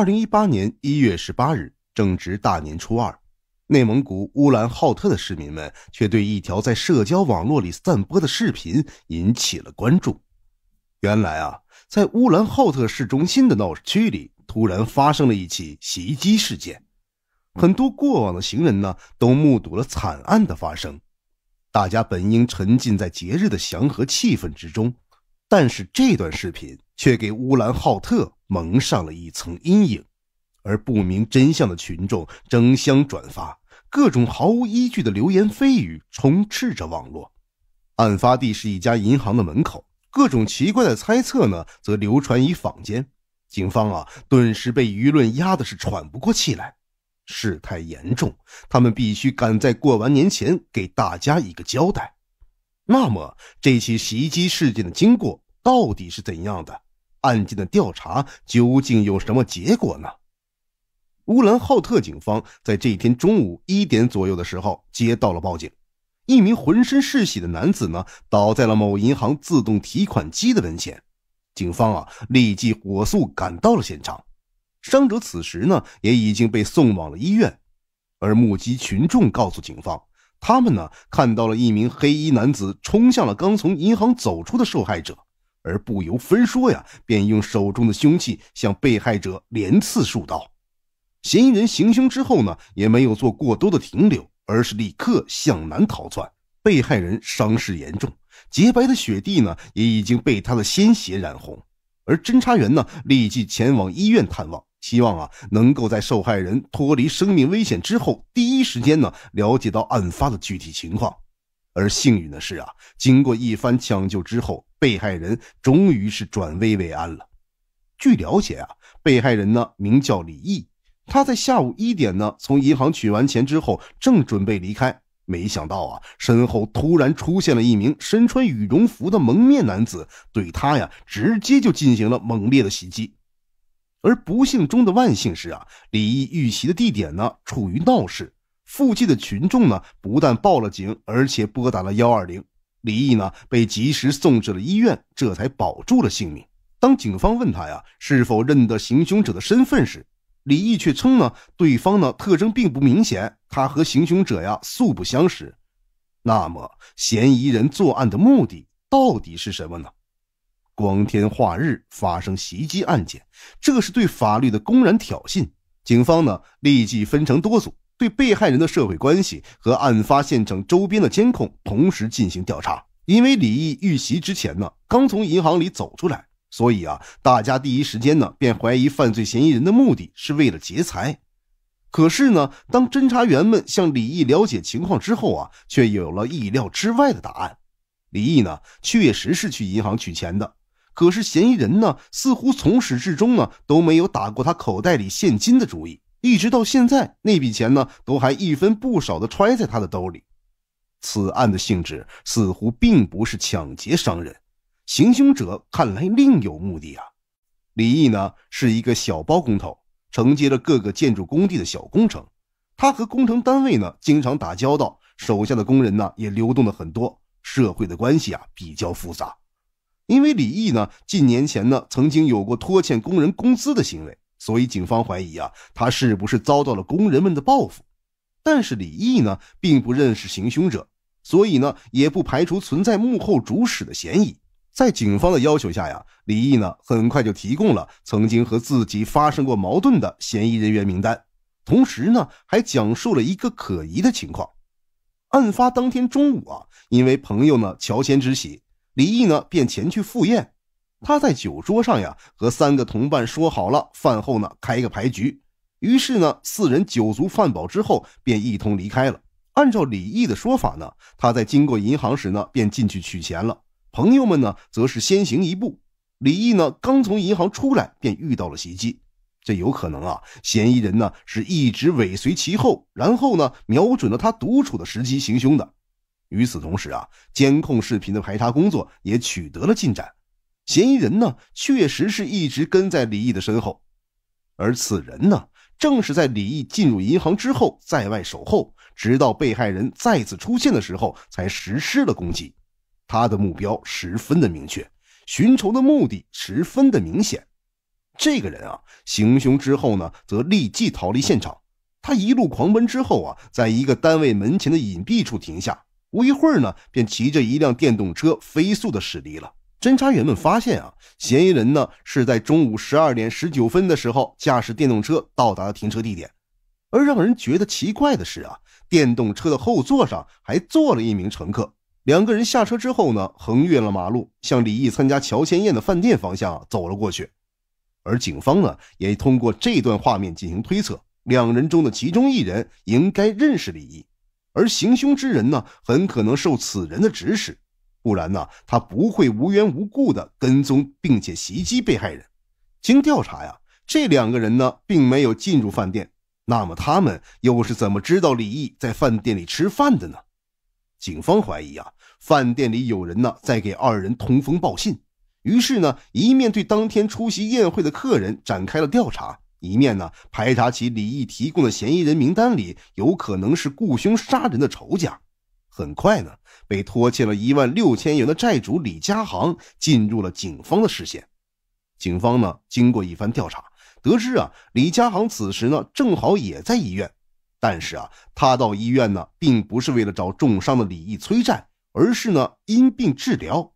二零一八年一月十八日，正值大年初二，内蒙古乌兰浩特的市民们却对一条在社交网络里散播的视频引起了关注。原来啊，在乌兰浩特市中心的闹市区里，突然发生了一起袭击事件。很多过往的行人呢，都目睹了惨案的发生。大家本应沉浸在节日的祥和气氛之中，但是这段视频却给乌兰浩特。蒙上了一层阴影，而不明真相的群众争相转发各种毫无依据的流言蜚语，充斥着网络。案发地是一家银行的门口，各种奇怪的猜测呢，则流传于坊间。警方啊，顿时被舆论压得是喘不过气来。事态严重，他们必须赶在过完年前给大家一个交代。那么，这起袭击事件的经过到底是怎样的？案件的调查究竟有什么结果呢？乌兰浩特警方在这一天中午一点左右的时候接到了报警，一名浑身是血的男子呢倒在了某银行自动提款机的门前，警方啊立即火速赶到了现场，伤者此时呢也已经被送往了医院，而目击群众告诉警方，他们呢看到了一名黑衣男子冲向了刚从银行走出的受害者。而不由分说呀，便用手中的凶器向被害者连刺数刀。嫌疑人行凶之后呢，也没有做过多的停留，而是立刻向南逃窜。被害人伤势严重，洁白的雪地呢，也已经被他的鲜血染红。而侦查员呢，立即前往医院探望，希望啊，能够在受害人脱离生命危险之后，第一时间呢，了解到案发的具体情况。而幸运的是啊，经过一番抢救之后。被害人终于是转危为安了。据了解啊，被害人呢名叫李毅，他在下午一点呢从银行取完钱之后，正准备离开，没想到啊身后突然出现了一名身穿羽绒服的蒙面男子，对他呀直接就进行了猛烈的袭击。而不幸中的万幸是啊，李毅遇袭的地点呢处于闹市，附近的群众呢不但报了警，而且拨打了幺二零。李毅呢，被及时送至了医院，这才保住了性命。当警方问他呀是否认得行凶者的身份时，李毅却称呢，对方呢特征并不明显，他和行凶者呀素不相识。那么，嫌疑人作案的目的到底是什么呢？光天化日发生袭击案件，这是对法律的公然挑衅。警方呢，立即分成多组。对被害人的社会关系和案发现场周边的监控同时进行调查。因为李毅遇袭之前呢，刚从银行里走出来，所以啊，大家第一时间呢便怀疑犯罪嫌疑人的目的是为了劫财。可是呢，当侦查员们向李毅了解情况之后啊，却有了意料之外的答案。李毅呢，确实是去银行取钱的，可是嫌疑人呢，似乎从始至终呢都没有打过他口袋里现金的主意。一直到现在，那笔钱呢，都还一分不少的揣在他的兜里。此案的性质似乎并不是抢劫伤人，行凶者看来另有目的啊。李毅呢是一个小包工头，承接了各个建筑工地的小工程，他和工程单位呢经常打交道，手下的工人呢也流动的很多，社会的关系啊比较复杂。因为李毅呢，近年前呢曾经有过拖欠工人工资的行为。所以，警方怀疑啊，他是不是遭到了工人们的报复？但是，李毅呢，并不认识行凶者，所以呢，也不排除存在幕后主使的嫌疑。在警方的要求下呀，李毅呢，很快就提供了曾经和自己发生过矛盾的嫌疑人员名单，同时呢，还讲述了一个可疑的情况：案发当天中午啊，因为朋友呢乔迁之喜，李毅呢便前去赴宴。他在酒桌上呀，和三个同伴说好了，饭后呢开个牌局。于是呢，四人酒足饭饱之后，便一同离开了。按照李毅的说法呢，他在经过银行时呢，便进去取钱了。朋友们呢，则是先行一步。李毅呢，刚从银行出来，便遇到了袭击。这有可能啊，嫌疑人呢是一直尾随其后，然后呢瞄准了他独处的时机行凶的。与此同时啊，监控视频的排查工作也取得了进展。嫌疑人呢，确实是一直跟在李毅的身后，而此人呢，正是在李毅进入银行之后，在外守候，直到被害人再次出现的时候，才实施了攻击。他的目标十分的明确，寻仇的目的十分的明显。这个人啊，行凶之后呢，则立即逃离现场。他一路狂奔之后啊，在一个单位门前的隐蔽处停下，不一会儿呢，便骑着一辆电动车飞速的驶离了。侦查员们发现啊，嫌疑人呢是在中午十二点十九分的时候驾驶电动车到达了停车地点，而让人觉得奇怪的是啊，电动车的后座上还坐了一名乘客。两个人下车之后呢，横越了马路，向李毅参加乔迁宴的饭店方向走了过去。而警方呢，也通过这段画面进行推测，两人中的其中一人应该认识李毅，而行凶之人呢，很可能受此人的指使。不然呢，他不会无缘无故的跟踪并且袭击被害人。经调查呀，这两个人呢并没有进入饭店。那么他们又是怎么知道李毅在饭店里吃饭的呢？警方怀疑啊，饭店里有人呢在给二人通风报信。于是呢，一面对当天出席宴会的客人展开了调查，一面呢排查起李毅提供的嫌疑人名单里有可能是雇凶杀人的仇家。很快呢，被拖欠了一万六千元的债主李家航进入了警方的视线。警方呢，经过一番调查，得知啊，李家航此时呢，正好也在医院。但是啊，他到医院呢，并不是为了找重伤的李毅催债，而是呢，因病治疗。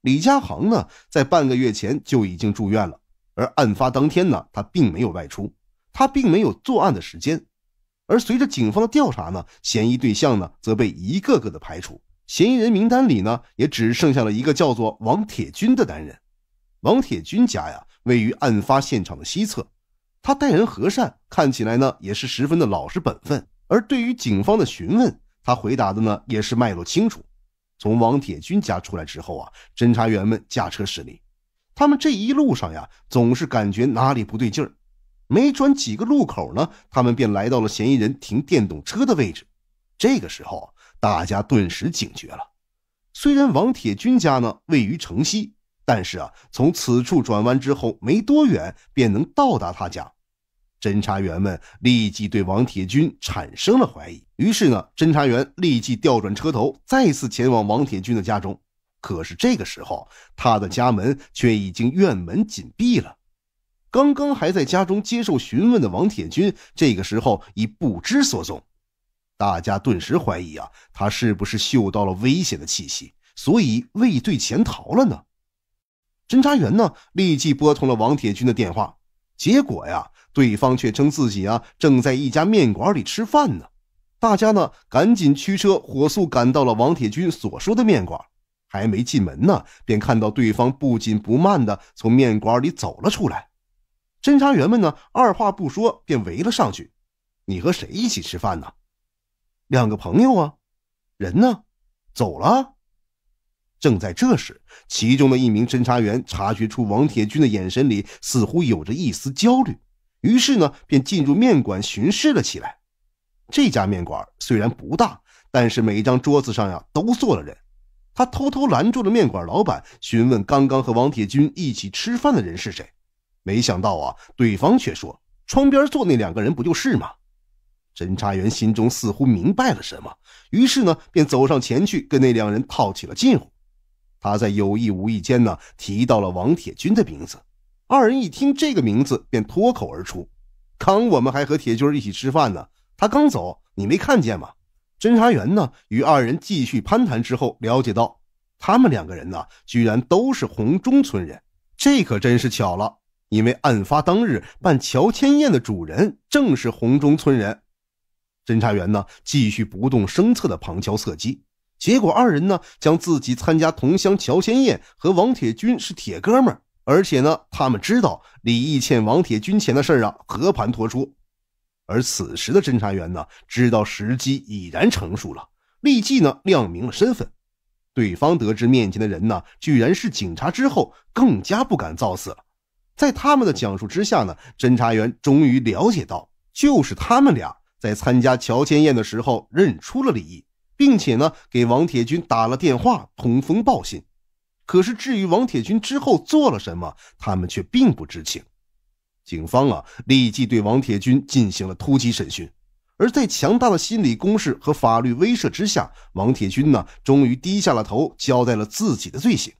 李家航呢，在半个月前就已经住院了，而案发当天呢，他并没有外出，他并没有作案的时间。而随着警方的调查呢，嫌疑对象呢则被一个个的排除，嫌疑人名单里呢也只剩下了一个叫做王铁军的男人。王铁军家呀位于案发现场的西侧，他待人和善，看起来呢也是十分的老实本分。而对于警方的询问，他回答的呢也是脉络清楚。从王铁军家出来之后啊，侦查员们驾车驶离，他们这一路上呀总是感觉哪里不对劲儿。没转几个路口呢，他们便来到了嫌疑人停电动车的位置。这个时候，大家顿时警觉了。虽然王铁军家呢位于城西，但是啊，从此处转弯之后没多远便能到达他家。侦查员们立即对王铁军产生了怀疑。于是呢，侦查员立即调转车头，再次前往王铁军的家中。可是这个时候，他的家门却已经院门紧闭了。刚刚还在家中接受询问的王铁军，这个时候已不知所踪。大家顿时怀疑啊，他是不是嗅到了危险的气息，所以畏罪潜逃了呢？侦查员呢，立即拨通了王铁军的电话，结果呀，对方却称自己啊正在一家面馆里吃饭呢。大家呢，赶紧驱车火速赶到了王铁军所说的面馆，还没进门呢，便看到对方不紧不慢的从面馆里走了出来。侦查员们呢？二话不说便围了上去。你和谁一起吃饭呢？两个朋友啊。人呢？走了。正在这时，其中的一名侦查员察觉出王铁军的眼神里似乎有着一丝焦虑，于是呢，便进入面馆巡视了起来。这家面馆虽然不大，但是每一张桌子上呀都坐了人。他偷偷拦住了面馆老板，询问刚刚和王铁军一起吃饭的人是谁。没想到啊，对方却说：“窗边坐那两个人不就是吗？”侦查员心中似乎明白了什么，于是呢，便走上前去跟那两人套起了近乎。他在有意无意间呢，提到了王铁军的名字。二人一听这个名字，便脱口而出：“刚我们还和铁军一起吃饭呢。他刚走，你没看见吗？”侦查员呢，与二人继续攀谈之后，了解到他们两个人呢，居然都是红中村人，这可真是巧了。因为案发当日办乔迁宴的主人正是红中村人，侦查员呢继续不动声色的旁敲侧击，结果二人呢将自己参加同乡乔迁宴和王铁军是铁哥们儿，而且呢他们知道李毅欠王铁军钱的事儿啊和盘托出。而此时的侦查员呢知道时机已然成熟了，立即呢亮明了身份。对方得知面前的人呢居然是警察之后，更加不敢造次了。在他们的讲述之下呢，侦查员终于了解到，就是他们俩在参加乔迁宴的时候认出了李毅，并且呢给王铁军打了电话通风报信。可是至于王铁军之后做了什么，他们却并不知情。警方啊立即对王铁军进行了突击审讯，而在强大的心理攻势和法律威慑之下，王铁军呢终于低下了头，交代了自己的罪行。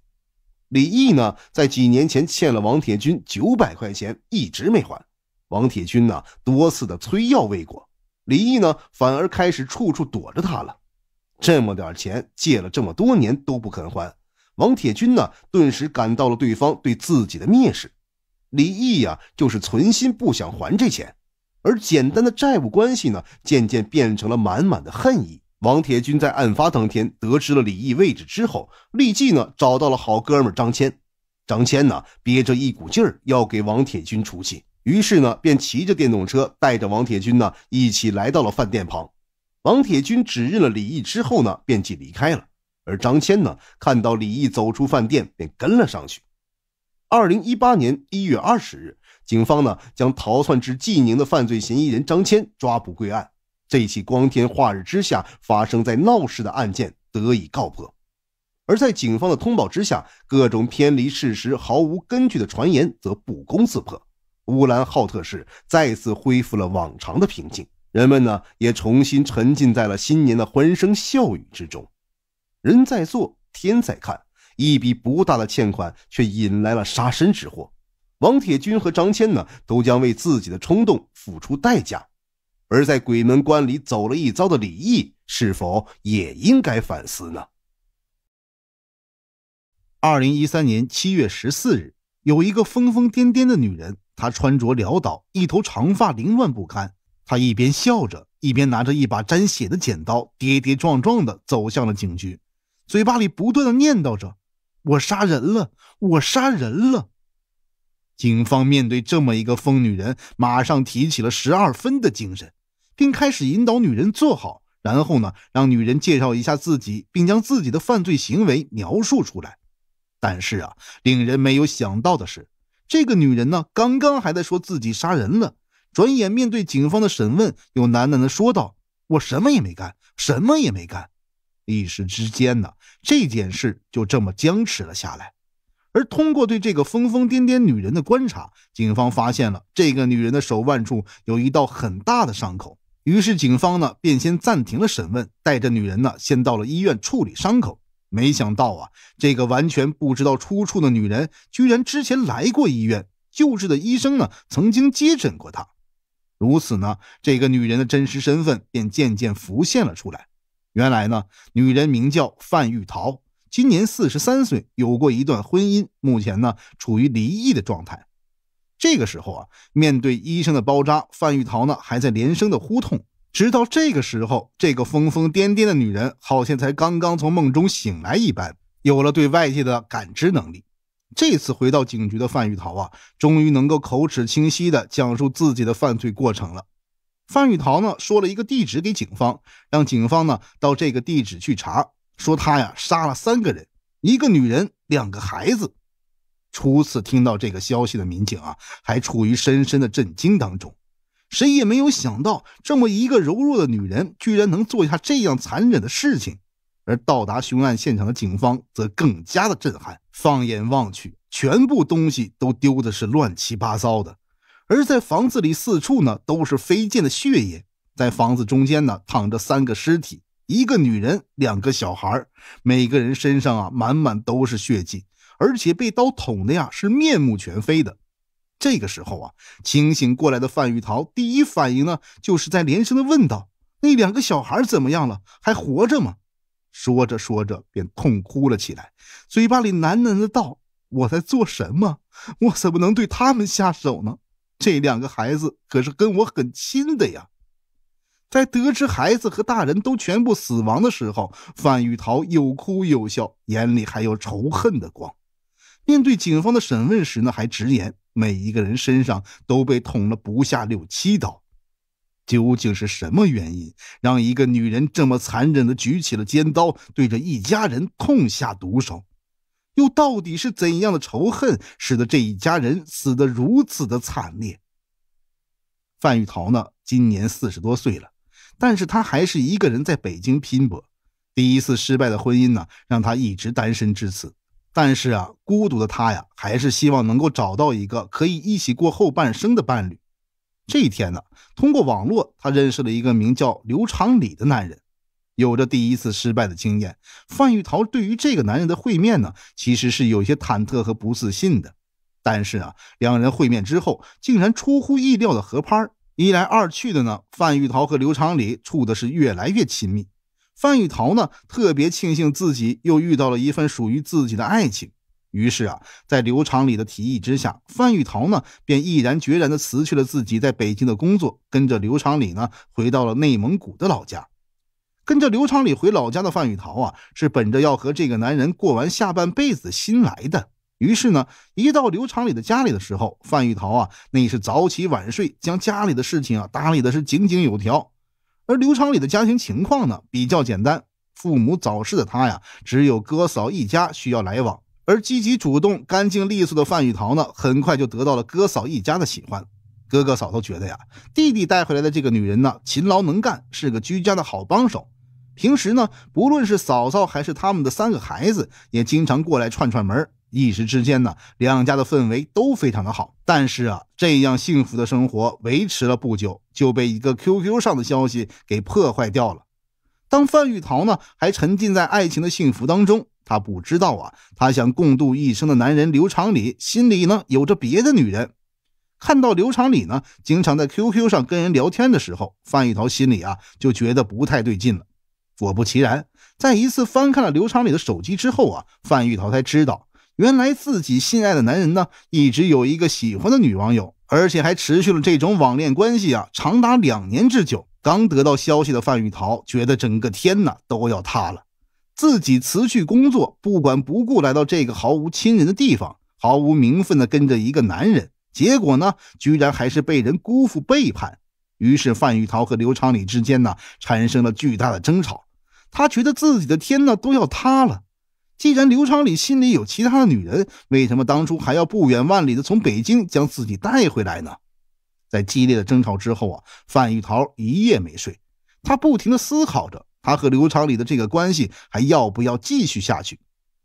李毅呢，在几年前欠了王铁军九百块钱，一直没还。王铁军呢，多次的催要未果，李毅呢，反而开始处处躲着他了。这么点钱借了这么多年都不肯还，王铁军呢，顿时感到了对方对自己的蔑视。李毅呀，就是存心不想还这钱，而简单的债务关系呢，渐渐变成了满满的恨意。王铁军在案发当天得知了李毅位置之后，立即呢找到了好哥们张谦。张谦呢憋着一股劲儿要给王铁军出气，于是呢便骑着电动车带着王铁军呢一起来到了饭店旁。王铁军指认了李毅之后呢，便即离开了。而张谦呢看到李毅走出饭店，便跟了上去。二零一八年一月二十日，警方呢将逃窜至济宁的犯罪嫌疑人张谦抓捕归案。这起光天化日之下发生在闹市的案件得以告破，而在警方的通报之下，各种偏离事实、毫无根据的传言则不攻自破。乌兰浩特市再次恢复了往常的平静，人们呢也重新沉浸在了新年的欢声笑语之中。人在做，天在看，一笔不大的欠款却引来了杀身之祸。王铁军和张谦呢都将为自己的冲动付出代价。而在鬼门关里走了一遭的李毅，是否也应该反思呢？二零一三年七月十四日，有一个疯疯癫癫的女人，她穿着潦倒，一头长发凌乱不堪。她一边笑着，一边拿着一把沾血的剪刀，跌跌撞撞的走向了警局，嘴巴里不断的念叨着：“我杀人了，我杀人了。”警方面对这么一个疯女人，马上提起了十二分的精神。并开始引导女人坐好，然后呢，让女人介绍一下自己，并将自己的犯罪行为描述出来。但是啊，令人没有想到的是，这个女人呢，刚刚还在说自己杀人了，转眼面对警方的审问，又喃喃的说道：“我什么也没干，什么也没干。”一时之间呢，这件事就这么僵持了下来。而通过对这个疯疯癫癫女人的观察，警方发现了这个女人的手腕处有一道很大的伤口。于是，警方呢便先暂停了审问，带着女人呢先到了医院处理伤口。没想到啊，这个完全不知道出处的女人，居然之前来过医院救治的医生呢，曾经接诊过她。如此呢，这个女人的真实身份便渐渐浮现了出来。原来呢，女人名叫范玉桃，今年四十三岁，有过一段婚姻，目前呢处于离异的状态。这个时候啊，面对医生的包扎，范玉桃呢还在连声的呼痛。直到这个时候，这个疯疯癫癫的女人好像才刚刚从梦中醒来一般，有了对外界的感知能力。这次回到警局的范玉桃啊，终于能够口齿清晰的讲述自己的犯罪过程了。范玉桃呢说了一个地址给警方，让警方呢到这个地址去查，说他呀杀了三个人，一个女人，两个孩子。初次听到这个消息的民警啊，还处于深深的震惊当中。谁也没有想到，这么一个柔弱的女人，居然能做下这样残忍的事情。而到达凶案现场的警方则更加的震撼。放眼望去，全部东西都丢的是乱七八糟的。而在房子里四处呢，都是飞溅的血液。在房子中间呢，躺着三个尸体，一个女人，两个小孩每个人身上啊，满满都是血迹。而且被刀捅的呀是面目全非的，这个时候啊，清醒过来的范玉桃第一反应呢，就是在连声的问道：“那两个小孩怎么样了？还活着吗？”说着说着便痛哭了起来，嘴巴里喃喃的道：“我在做什么？我怎么能对他们下手呢？这两个孩子可是跟我很亲的呀！”在得知孩子和大人都全部死亡的时候，范玉桃又哭又笑，眼里还有仇恨的光。面对警方的审问时呢，还直言每一个人身上都被捅了不下六七刀。究竟是什么原因让一个女人这么残忍的举起了尖刀，对着一家人痛下毒手？又到底是怎样的仇恨，使得这一家人死得如此的惨烈？范玉桃呢，今年四十多岁了，但是她还是一个人在北京拼搏。第一次失败的婚姻呢，让她一直单身至此。但是啊，孤独的他呀，还是希望能够找到一个可以一起过后半生的伴侣。这一天呢，通过网络，他认识了一个名叫刘长礼的男人。有着第一次失败的经验，范玉桃对于这个男人的会面呢，其实是有些忐忑和不自信的。但是啊，两人会面之后，竟然出乎意料的合拍一来二去的呢，范玉桃和刘长礼处的是越来越亲密。范玉桃呢，特别庆幸自己又遇到了一份属于自己的爱情。于是啊，在刘长礼的提议之下，范玉桃呢便毅然决然地辞去了自己在北京的工作，跟着刘长礼呢回到了内蒙古的老家。跟着刘长礼回老家的范玉桃啊，是本着要和这个男人过完下半辈子心来的。于是呢，一到刘长礼的家里的时候，范玉桃啊，那是早起晚睡，将家里的事情啊打理的是井井有条。而刘长礼的家庭情况呢，比较简单，父母早逝的他呀，只有哥嫂一家需要来往。而积极主动、干净利索的范玉桃呢，很快就得到了哥嫂一家的喜欢。哥哥嫂都觉得呀，弟弟带回来的这个女人呢，勤劳能干，是个居家的好帮手。平时呢，不论是嫂嫂还是他们的三个孩子，也经常过来串串门。一时之间呢，两家的氛围都非常的好。但是啊，这样幸福的生活维持了不久，就被一个 QQ 上的消息给破坏掉了。当范玉桃呢还沉浸在爱情的幸福当中，她不知道啊，她想共度一生的男人刘长礼心里呢有着别的女人。看到刘长礼呢经常在 QQ 上跟人聊天的时候，范玉桃心里啊就觉得不太对劲了。果不其然，在一次翻看了刘长礼的手机之后啊，范玉桃才知道。原来自己心爱的男人呢，一直有一个喜欢的女网友，而且还持续了这种网恋关系啊，长达两年之久。刚得到消息的范玉桃觉得整个天呐都要塌了，自己辞去工作，不管不顾来到这个毫无亲人的地方，毫无名分的跟着一个男人，结果呢，居然还是被人辜负背叛。于是范玉桃和刘长礼之间呢，产生了巨大的争吵。他觉得自己的天呐都要塌了。既然刘长礼心里有其他的女人，为什么当初还要不远万里的从北京将自己带回来呢？在激烈的争吵之后啊，范玉桃一夜没睡，她不停的思考着，她和刘长礼的这个关系还要不要继续下去？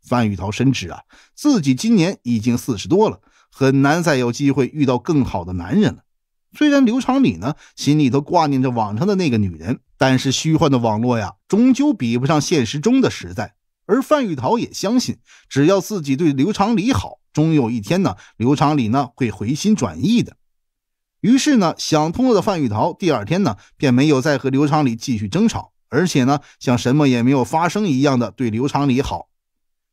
范玉桃深知啊，自己今年已经四十多了，很难再有机会遇到更好的男人了。虽然刘长礼呢心里头挂念着网上的那个女人，但是虚幻的网络呀，终究比不上现实中的实在。而范玉桃也相信，只要自己对刘长礼好，终有一天呢，刘长礼呢会回心转意的。于是呢，想通了的范玉桃，第二天呢便没有再和刘长礼继续争吵，而且呢，像什么也没有发生一样的对刘长礼好。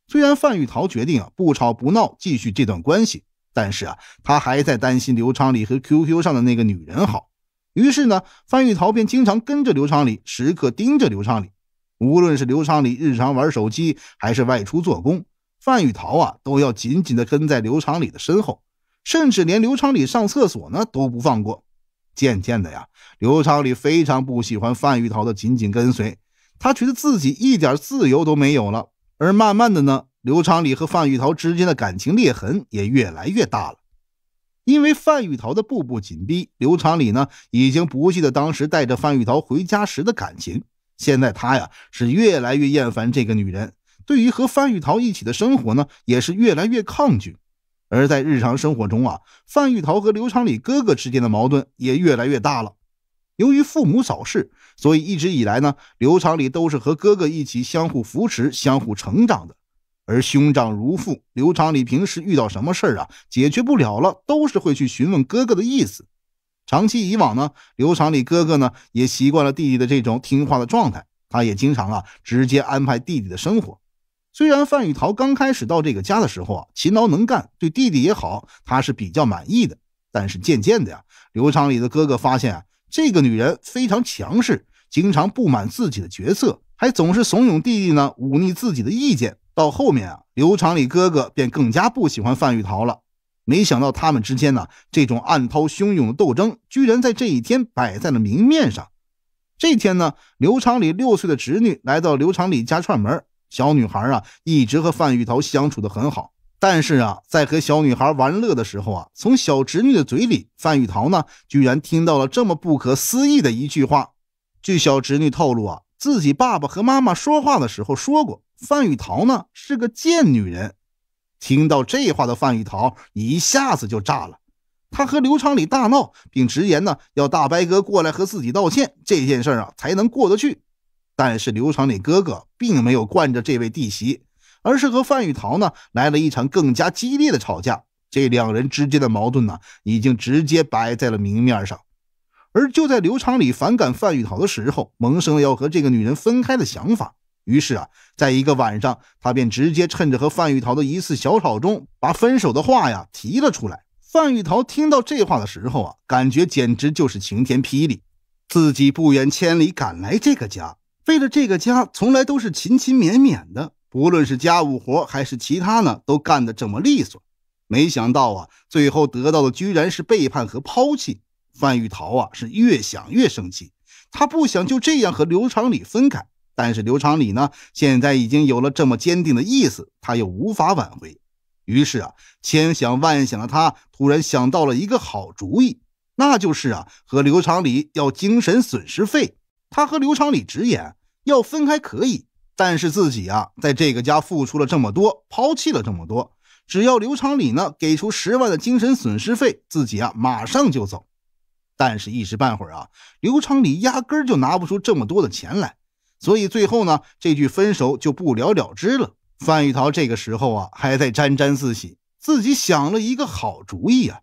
虽然范玉桃决定啊不吵不闹，继续这段关系，但是啊，他还在担心刘长礼和 QQ 上的那个女人好。于是呢，范玉桃便经常跟着刘长礼，时刻盯着刘长礼。无论是刘长礼日常玩手机，还是外出做工，范玉桃啊都要紧紧的跟在刘长礼的身后，甚至连刘长礼上厕所呢都不放过。渐渐的呀，刘长礼非常不喜欢范玉桃的紧紧跟随，他觉得自己一点自由都没有了。而慢慢的呢，刘长礼和范玉桃之间的感情裂痕也越来越大了。因为范玉桃的步步紧逼，刘长礼呢已经不记得当时带着范玉桃回家时的感情。现在他呀是越来越厌烦这个女人，对于和范玉桃一起的生活呢也是越来越抗拒，而在日常生活中啊，范玉桃和刘长礼哥哥之间的矛盾也越来越大了。由于父母早逝，所以一直以来呢，刘长礼都是和哥哥一起相互扶持、相互成长的。而兄长如父，刘长礼平时遇到什么事儿啊解决不了了，都是会去询问哥哥的意思。长期以往呢，刘长礼哥哥呢也习惯了弟弟的这种听话的状态，他也经常啊直接安排弟弟的生活。虽然范玉桃刚开始到这个家的时候啊勤劳能干，对弟弟也好，他是比较满意的。但是渐渐的呀，刘长礼的哥哥发现啊这个女人非常强势，经常不满自己的角色，还总是怂恿弟弟呢忤逆自己的意见。到后面啊，刘长礼哥哥便更加不喜欢范玉桃了。没想到他们之间呢，这种暗涛汹涌的斗争，居然在这一天摆在了明面上。这天呢，刘长礼六岁的侄女来到刘长礼家串门。小女孩啊，一直和范玉桃相处的很好。但是啊，在和小女孩玩乐的时候啊，从小侄女的嘴里，范玉桃呢，居然听到了这么不可思议的一句话。据小侄女透露啊，自己爸爸和妈妈说话的时候说过，范玉桃呢是个贱女人。听到这话的范玉桃一下子就炸了，他和刘长礼大闹，并直言呢要大白哥过来和自己道歉，这件事啊才能过得去。但是刘长礼哥哥并没有惯着这位弟媳，而是和范玉桃呢来了一场更加激烈的吵架。这两人之间的矛盾呢已经直接摆在了明面上。而就在刘长礼反感范玉桃的时候，萌生了要和这个女人分开的想法。于是啊，在一个晚上，他便直接趁着和范玉桃的一次小吵中，把分手的话呀提了出来。范玉桃听到这话的时候啊，感觉简直就是晴天霹雳。自己不远千里赶来这个家，为了这个家，从来都是勤勤勉勉的，不论是家务活还是其他呢，都干得这么利索。没想到啊，最后得到的居然是背叛和抛弃。范玉桃啊，是越想越生气，他不想就这样和刘长礼分开。但是刘长礼呢，现在已经有了这么坚定的意思，他又无法挽回。于是啊，千想万想的他突然想到了一个好主意，那就是啊，和刘长礼要精神损失费。他和刘长礼直言，要分开可以，但是自己啊，在这个家付出了这么多，抛弃了这么多，只要刘长礼呢给出十万的精神损失费，自己啊马上就走。但是，一时半会儿啊，刘长礼压根儿就拿不出这么多的钱来。所以最后呢，这句分手就不了了之了。范玉桃这个时候啊，还在沾沾自喜，自己想了一个好主意啊。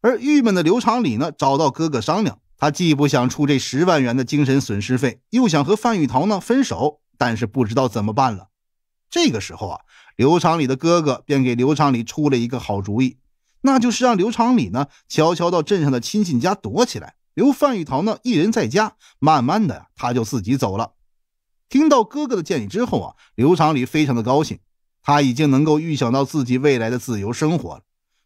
而郁闷的刘长礼呢，找到哥哥商量，他既不想出这十万元的精神损失费，又想和范玉桃呢分手，但是不知道怎么办了。这个时候啊，刘长礼的哥哥便给刘长礼出了一个好主意，那就是让刘长礼呢悄悄到镇上的亲戚家躲起来，留范玉桃呢一人在家，慢慢的他就自己走了。听到哥哥的建议之后啊，刘长礼非常的高兴，他已经能够预想到自己未来的自由生活了。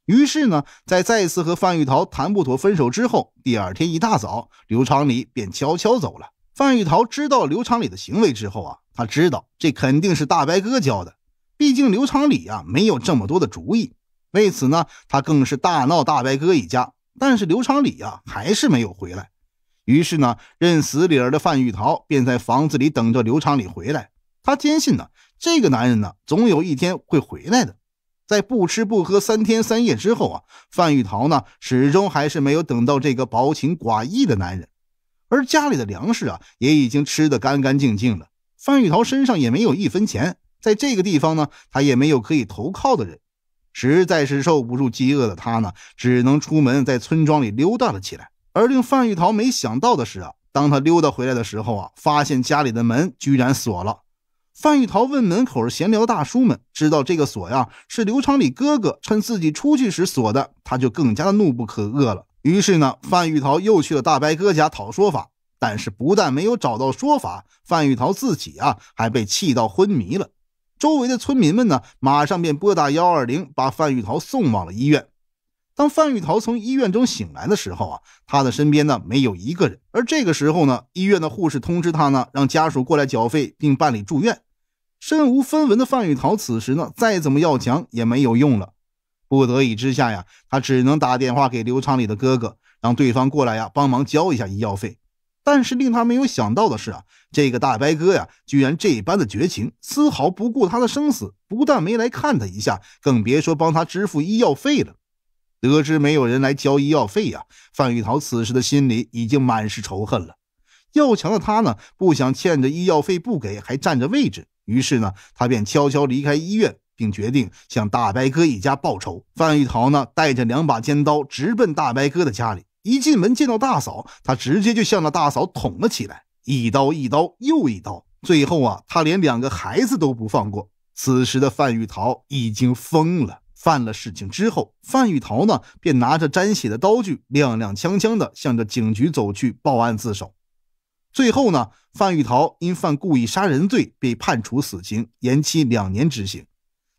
于是呢，在再次和范玉桃谈不妥分手之后，第二天一大早，刘长礼便悄悄走了。范玉桃知道刘长礼的行为之后啊，他知道这肯定是大白哥教的，毕竟刘长礼啊没有这么多的主意。为此呢，他更是大闹大白哥一家，但是刘长礼啊还是没有回来。于是呢，认死理儿的范玉桃便在房子里等着刘长礼回来。他坚信呢，这个男人呢，总有一天会回来的。在不吃不喝三天三夜之后啊，范玉桃呢，始终还是没有等到这个薄情寡义的男人。而家里的粮食啊，也已经吃得干干净净了。范玉桃身上也没有一分钱，在这个地方呢，他也没有可以投靠的人。实在是受不住饥饿的他呢，只能出门在村庄里溜达了起来。而令范玉桃没想到的是啊，当他溜达回来的时候啊，发现家里的门居然锁了。范玉桃问门口闲聊大叔们，知道这个锁呀是刘长礼哥哥趁自己出去时锁的，他就更加的怒不可遏了。于是呢，范玉桃又去了大白哥家讨说法，但是不但没有找到说法，范玉桃自己啊还被气到昏迷了。周围的村民们呢，马上便拨打幺二零，把范玉桃送往了医院。当范玉桃从医院中醒来的时候啊，他的身边呢没有一个人。而这个时候呢，医院的护士通知他呢，让家属过来缴费并办理住院。身无分文的范玉桃此时呢，再怎么要强也没有用了。不得已之下呀，他只能打电话给刘长礼的哥哥，让对方过来呀帮忙交一下医药费。但是令他没有想到的是啊，这个大白哥呀，居然这般的绝情，丝毫不顾他的生死，不但没来看他一下，更别说帮他支付医药费了。得知没有人来交医药费呀，范玉桃此时的心里已经满是仇恨了。要强的他呢，不想欠着医药费不给，还占着位置。于是呢，他便悄悄离开医院，并决定向大白哥一家报仇。范玉桃呢，带着两把尖刀，直奔大白哥的家里。一进门见到大嫂，他直接就向着大嫂捅了起来，一刀一刀又一刀。最后啊，他连两个孩子都不放过。此时的范玉桃已经疯了。犯了事情之后，范玉桃呢便拿着沾血的刀具，踉踉跄跄的向着警局走去报案自首。最后呢，范玉桃因犯故意杀人罪被判处死刑，延期两年执行。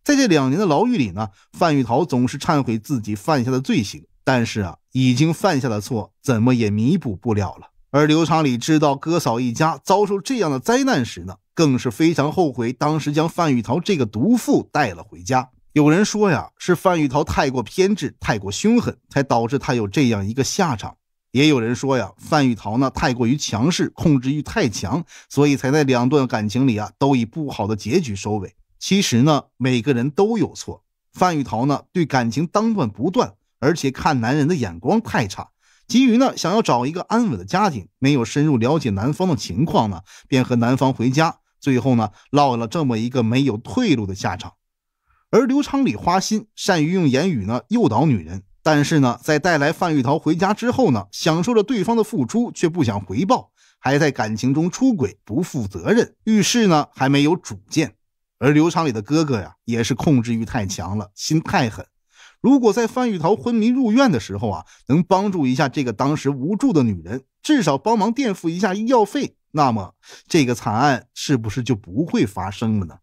在这两年的牢狱里呢，范玉桃总是忏悔自己犯下的罪行，但是啊，已经犯下的错怎么也弥补不了了。而刘长礼知道哥嫂一家遭受这样的灾难时呢，更是非常后悔当时将范玉桃这个毒妇带了回家。有人说呀，是范玉桃太过偏执、太过凶狠，才导致他有这样一个下场。也有人说呀，范玉桃呢太过于强势，控制欲太强，所以才在两段感情里啊都以不好的结局收尾。其实呢，每个人都有错。范玉桃呢对感情当断不断，而且看男人的眼光太差，急于呢想要找一个安稳的家庭，没有深入了解男方的情况呢，便和男方回家，最后呢落了这么一个没有退路的下场。而刘长礼花心，善于用言语呢诱导女人，但是呢，在带来范玉桃回家之后呢，享受着对方的付出，却不想回报，还在感情中出轨，不负责任，遇事呢还没有主见。而刘长礼的哥哥呀，也是控制欲太强了，心太狠。如果在范玉桃昏迷入院的时候啊，能帮助一下这个当时无助的女人，至少帮忙垫付一下医药费，那么这个惨案是不是就不会发生了呢？